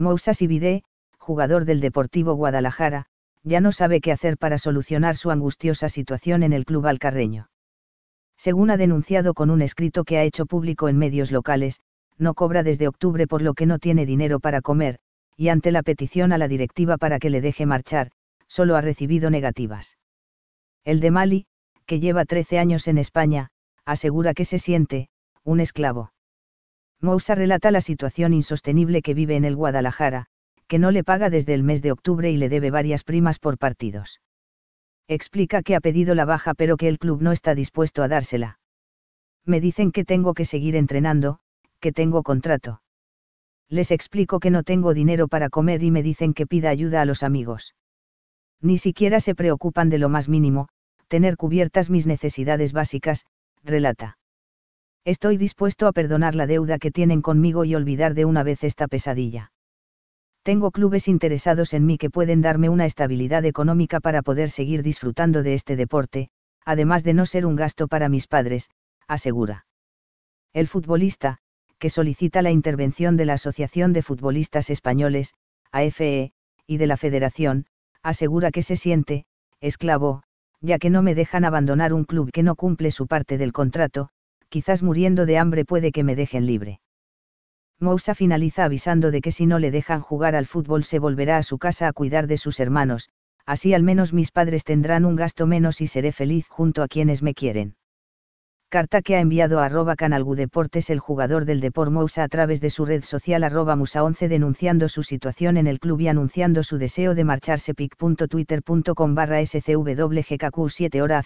Moussa Sibide, jugador del Deportivo Guadalajara, ya no sabe qué hacer para solucionar su angustiosa situación en el club alcarreño. Según ha denunciado con un escrito que ha hecho público en medios locales, no cobra desde octubre por lo que no tiene dinero para comer, y ante la petición a la directiva para que le deje marchar, solo ha recibido negativas. El de Mali, que lleva 13 años en España, asegura que se siente, un esclavo. Moussa relata la situación insostenible que vive en el Guadalajara, que no le paga desde el mes de octubre y le debe varias primas por partidos. Explica que ha pedido la baja pero que el club no está dispuesto a dársela. Me dicen que tengo que seguir entrenando, que tengo contrato. Les explico que no tengo dinero para comer y me dicen que pida ayuda a los amigos. Ni siquiera se preocupan de lo más mínimo, tener cubiertas mis necesidades básicas, relata estoy dispuesto a perdonar la deuda que tienen conmigo y olvidar de una vez esta pesadilla. Tengo clubes interesados en mí que pueden darme una estabilidad económica para poder seguir disfrutando de este deporte, además de no ser un gasto para mis padres, asegura. El futbolista, que solicita la intervención de la Asociación de Futbolistas Españoles, AFE, y de la Federación, asegura que se siente, esclavo, ya que no me dejan abandonar un club que no cumple su parte del contrato, quizás muriendo de hambre puede que me dejen libre. Moussa finaliza avisando de que si no le dejan jugar al fútbol se volverá a su casa a cuidar de sus hermanos, así al menos mis padres tendrán un gasto menos y seré feliz junto a quienes me quieren. Carta que ha enviado a arroba canalgudeportes el jugador del deporte Moussa a través de su red social arroba musa11 denunciando su situación en el club y anunciando su deseo de marcharse pic.twitter.com barra 7 hora